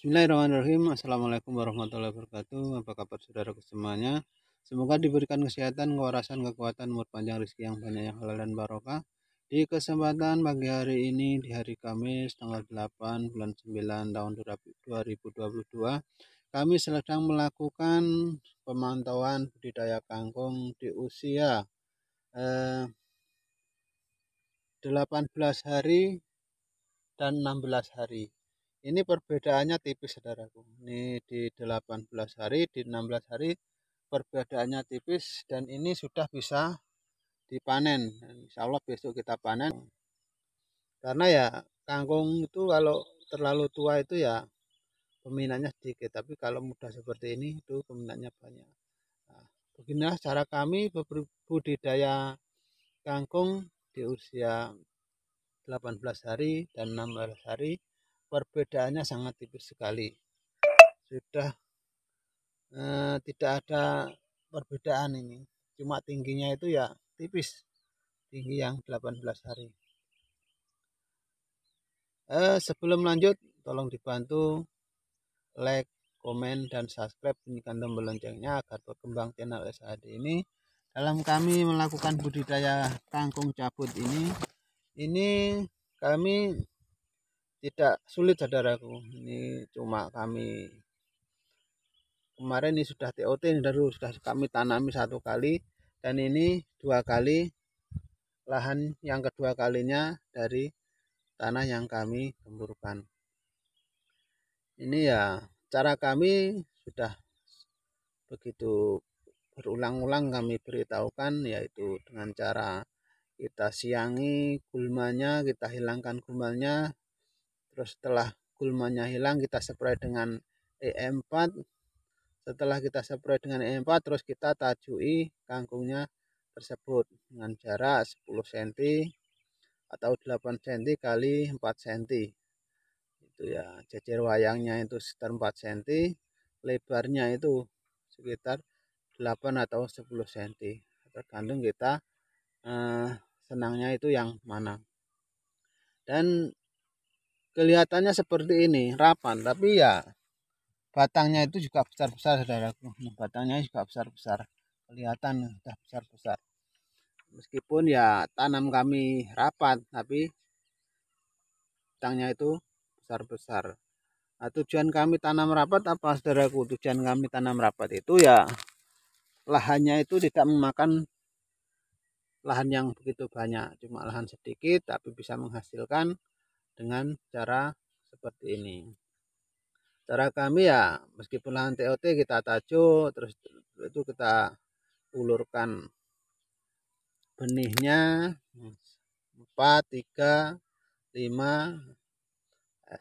Bismillahirrahmanirrahim Assalamualaikum warahmatullahi wabarakatuh Apa kabar saudara semuanya Semoga diberikan kesehatan, kewarasan, kekuatan Umur panjang rezeki yang banyak yang halal dan barokah Di kesempatan pagi hari ini Di hari Kamis tanggal 8 Bulan 9 tahun 2022 Kami sedang melakukan Pemantauan budidaya kangkung Di usia eh, 18 hari dan 16 hari ini perbedaannya tipis saudaraku ini di 18 hari di 16 hari perbedaannya tipis dan ini sudah bisa dipanen Insya Allah besok kita panen karena ya kangkung itu kalau terlalu tua itu ya peminatnya sedikit tapi kalau mudah seperti ini itu peminatnya banyak nah, beginilah cara kami berbudidaya kangkung di usia 18 hari dan 16 hari perbedaannya sangat tipis sekali sudah eh, tidak ada perbedaan ini cuma tingginya itu ya tipis tinggi yang 18 hari eh, sebelum lanjut tolong dibantu like komen dan subscribe bunyikan tombol loncengnya agar berkembang channel SAD ini dalam kami melakukan budidaya kangkung cabut ini ini kami tidak sulit saudaraku ini cuma kami kemarin ini sudah TOT baru sudah kami tanami satu kali dan ini dua kali lahan yang kedua kalinya dari tanah yang kami gemburkan ini ya cara kami sudah begitu berulang-ulang kami beritahukan yaitu dengan cara kita siangi gulmanya kita hilangkan gulmanya terus setelah gulmanya hilang kita spray dengan e EM4 setelah kita spray dengan e EM4 terus kita tajui kangkungnya tersebut dengan jarak 10 cm atau 8 cm kali 4 cm itu ya jejer wayangnya itu sekitar 4 cm lebarnya itu sekitar 8 atau 10 cm tergantung kita eh, senangnya itu yang mana dan kelihatannya seperti ini rapan tapi ya batangnya itu juga besar-besar saudaraku nah, batangnya juga besar-besar kelihatan sudah besar-besar meskipun ya tanam kami rapat tapi batangnya itu besar-besar nah, tujuan kami tanam rapat apa saudaraku tujuan kami tanam rapat itu ya lahannya itu tidak memakan lahan yang begitu banyak cuma lahan sedikit tapi bisa menghasilkan dengan cara seperti ini. Cara kami ya meskipun lahan TOT kita tajo terus itu kita ulurkan benihnya 4 3 5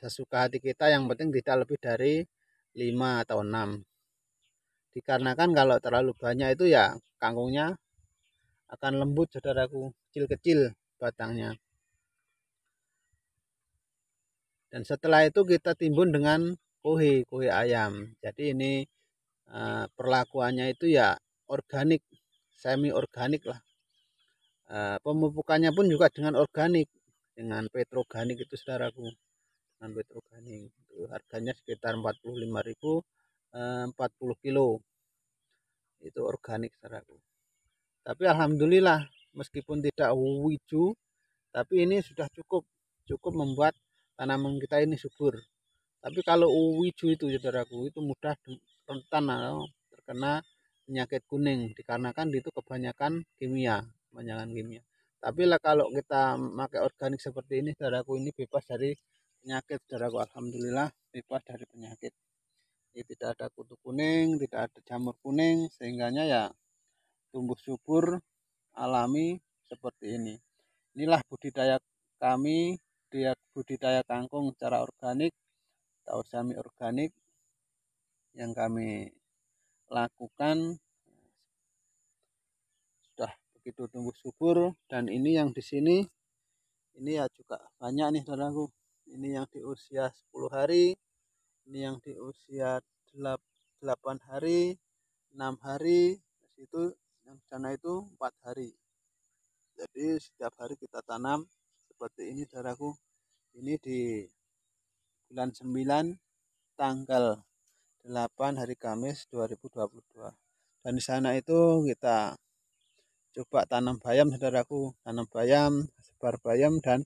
sesuka hati kita yang penting tidak lebih dari 5 atau 6 dikarenakan kalau terlalu banyak itu ya kangkungnya akan lembut saudaraku kecil-kecil batangnya dan setelah itu kita timbun dengan kohe kohe ayam jadi ini eh, perlakuannya itu ya organik semi organik lah eh, pemupukannya pun juga dengan organik dengan petroganik itu saudaraku dengan petroganik itu harganya sekitar 45.000 uh, 40 kilo itu organik saudaraku tapi alhamdulillah meskipun tidak hijau tapi ini sudah cukup cukup membuat tanaman kita ini subur tapi kalau wiju itu saudaraku itu mudah rentan atau eh, terkena penyakit kuning dikarenakan di itu kebanyakan kimia kebanyakan kimia tapi lah kalau kita pakai organik seperti ini saudaraku ini bebas dari penyakit saudaraku alhamdulillah bebas dari penyakit ini tidak ada kutu kuning tidak ada jamur kuning sehingganya ya tumbuh subur alami seperti ini inilah budidaya kami dia budidaya kangkung secara organik atau semi organik yang kami lakukan sudah begitu tumbuh subur dan ini yang di sini ini ya juga banyak nih saudaraku ini yang di usia 10 hari ini yang di usia 8 hari 6 hari itu yang sana itu 4 hari jadi setiap hari kita tanam ini saudaraku ini di bulan 9 tanggal 8 hari Kamis 2022 dan di sana itu kita coba tanam bayam saudaraku tanam bayam sebar bayam dan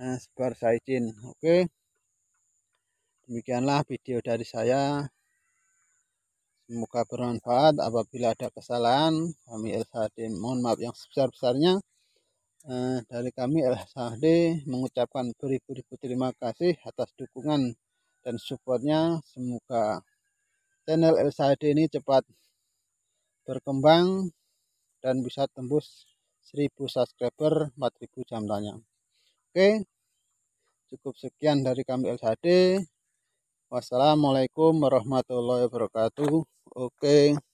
eh, sebar saizin. oke demikianlah video dari saya semoga bermanfaat apabila ada kesalahan kami El mohon maaf yang sebesar-besarnya eh, dari kami LHD mengucapkan beribu-ribu terima kasih atas dukungan dan supportnya. Semoga channel LHD ini cepat berkembang dan bisa tembus 1000 subscriber 4000 jam tanya. Oke, cukup sekian dari kami LHD Wassalamualaikum warahmatullahi wabarakatuh. Oke.